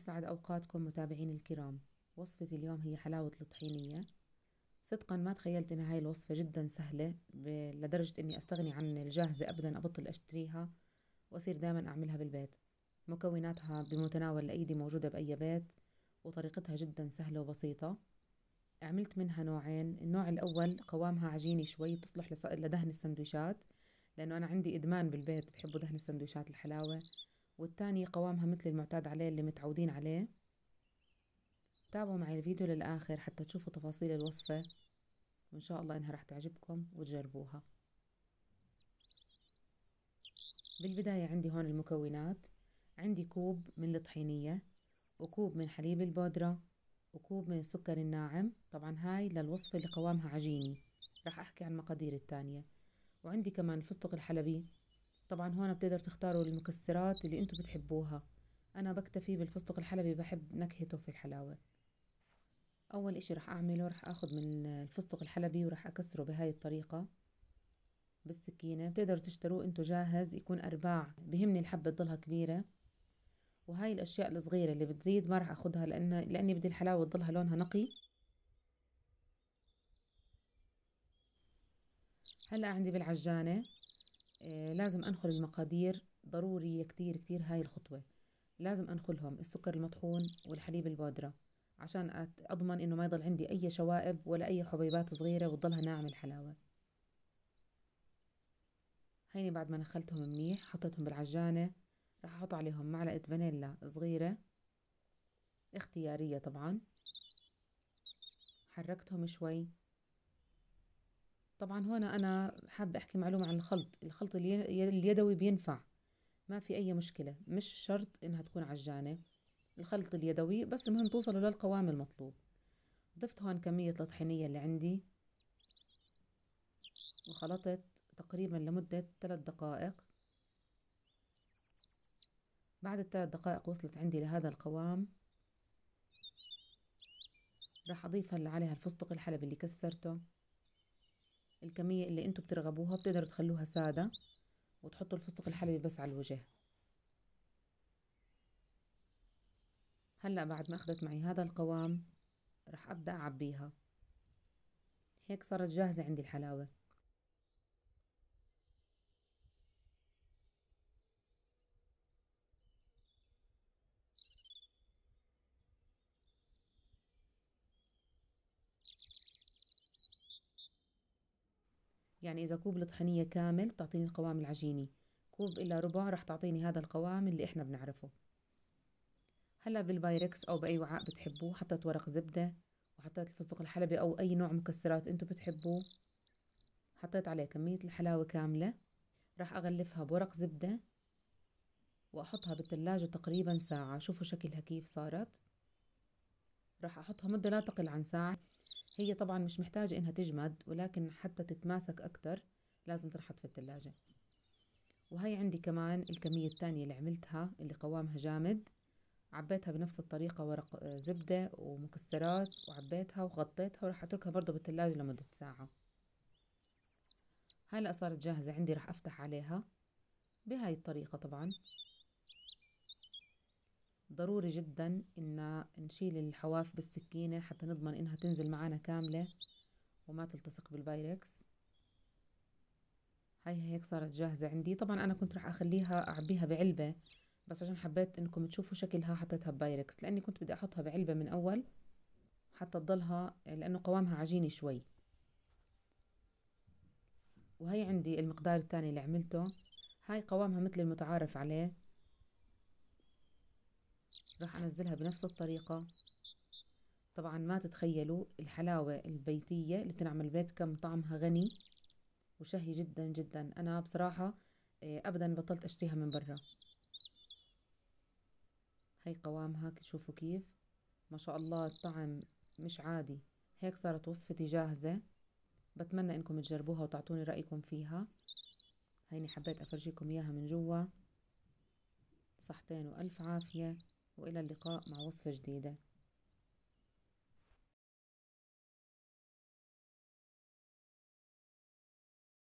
يسعد أوقاتكم متابعين الكرام وصفة اليوم هي حلاوة الطحينية صدقا ما تخيلت إن هاي الوصفة جدا سهلة لدرجة إني أستغني عن الجاهزة أبدا أبطل أشتريها وأصير دائما أعملها بالبيت مكوناتها بمتناول الأيدي موجودة بأي بيت وطريقتها جدا سهلة وبسيطة عملت منها نوعين النوع الأول قوامها عجيني شوي بتصلح لدهن السندويشات لأنه أنا عندي إدمان بالبيت بحبوا دهن السندويشات الحلاوة والتانية قوامها مثل المعتاد عليه اللي متعودين عليه تابعوا معي الفيديو للآخر حتى تشوفوا تفاصيل الوصفة وإن شاء الله إنها رح تعجبكم وتجربوها بالبداية عندي هون المكونات عندي كوب من الطحينية وكوب من حليب البودرة وكوب من السكر الناعم طبعا هاي للوصفة اللي قوامها عجيني رح أحكي عن مقادير التانية وعندي كمان الفستق الحلبي طبعا هون بتقدر تختاروا المكسرات اللي انتم بتحبوها انا بكتفي بالفستق الحلبي بحب نكهته في الحلاوة اول اشي رح اعمله رح اخذ من الفستق الحلبي ورح اكسره بهاي الطريقة بالسكينة بتقدروا تشتروه انتو جاهز يكون ارباع بهمني الحبة تضلها كبيرة وهاي الاشياء الصغيرة اللي بتزيد ما رح اخذها لأن لاني بدي الحلاوة تضلها لونها نقي هلا عندي بالعجانة آه، لازم أنخل المقادير ضرورية كتير كتير هاي الخطوة لازم أنخلهم السكر المطحون والحليب البودرة عشان أضمن إنه ما يضل عندي أي شوائب ولا أي حبيبات صغيرة وتضلها ناعمة الحلاوة هيني بعد ما نخلتهم منيح حطيتهم بالعجانة راح أحط عليهم معلقة فانيلا صغيرة اختيارية طبعا حركتهم شوي طبعا هنا أنا حابة أحكي معلومة عن الخلط الخلط اليدوي بينفع ما في أي مشكلة مش شرط إنها تكون عجانة الخلط اليدوي بس المهم توصلوا للقوام المطلوب ضفت هون كمية الطحينية اللي عندي وخلطت تقريبا لمدة ثلاث دقائق بعد الثلاث دقائق وصلت عندي لهذا القوام راح أضيف هلا عليها الفستق الحلبي اللي كسرته الكمية اللي انتو بترغبوها بتقدروا تخلوها سادة وتحطوا الفستق الحلبي بس على الوجه هلأ بعد ما أخذت معي هذا القوام رح أبدأ أعبيها هيك صارت جاهزة عندي الحلاوة يعني إذا كوب الطحينية كامل بتعطيني القوام العجيني كوب إلا ربع رح تعطيني هذا القوام اللي إحنا بنعرفه هلا بالبايركس أو بأي وعاء بتحبوه حطيت ورق زبدة وحطيت الفستق الحلبي أو أي نوع مكسرات أنتوا بتحبوه حطيت عليه كمية الحلاوة كاملة راح أغلفها بورق زبدة وأحطها بالثلاجة تقريبا ساعة شوفوا شكلها كيف صارت راح أحطها مدة لا تقل عن ساعة هي طبعا مش محتاجة إنها تجمد ولكن حتى تتماسك أكتر لازم تنحط في الثلاجة وهي عندي كمان الكمية الثانية اللي عملتها اللي قوامها جامد عبيتها بنفس الطريقة ورق آه، زبدة ومكسرات وعبيتها وغطيتها وراح أتركها برضه بالثلاجة لمدة ساعة هلا صارت جاهزة عندي راح أفتح عليها بهاي الطريقة طبعا ضروري جدا إن نشيل الحواف بالسكينة حتى نضمن إنها تنزل معنا كاملة وما تلتصق بالبايركس هاي هيك صارت جاهزة عندي طبعا أنا كنت رح أخليها أعبيها بعلبة بس عشان حبيت إنكم تشوفوا شكلها حطيتها ببايركس لأني كنت بدي أحطها بعلبة من أول حتى تضلها لأنه قوامها عجيني شوي وهي عندي المقدار الثاني اللي عملته هاي قوامها مثل المتعارف عليه راح انزلها بنفس الطريقة طبعا ما تتخيلوا الحلاوة البيتية اللي بتنعمل البيت كم طعمها غني وشهي جدا جدا انا بصراحة إيه، ابدا بطلت اشتريها من برا هاي قوامها شوفوا كيف ما شاء الله الطعم مش عادي هيك صارت وصفتي جاهزة بتمنى انكم تجربوها وتعطوني رأيكم فيها هيني حبيت افرجيكم اياها من جوا صحتين والف عافية وإلى اللقاء مع وصفة جديدة